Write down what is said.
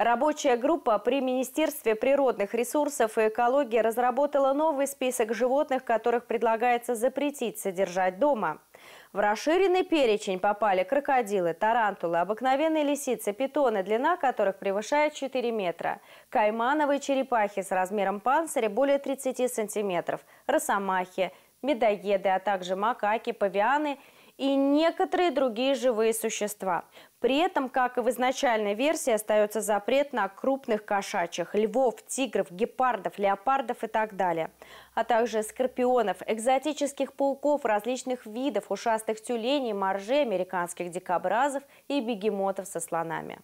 Рабочая группа при Министерстве природных ресурсов и экологии разработала новый список животных, которых предлагается запретить содержать дома. В расширенный перечень попали крокодилы, тарантулы, обыкновенные лисицы, питоны, длина которых превышает 4 метра, каймановые черепахи с размером панциря более 30 сантиметров, росомахи, медоеды, а также макаки, павианы – и некоторые другие живые существа. При этом, как и в изначальной версии, остается запрет на крупных кошачьих – львов, тигров, гепардов, леопардов и так далее. А также скорпионов, экзотических пауков различных видов, ушастых тюленей, моржей, американских дикобразов и бегемотов со слонами.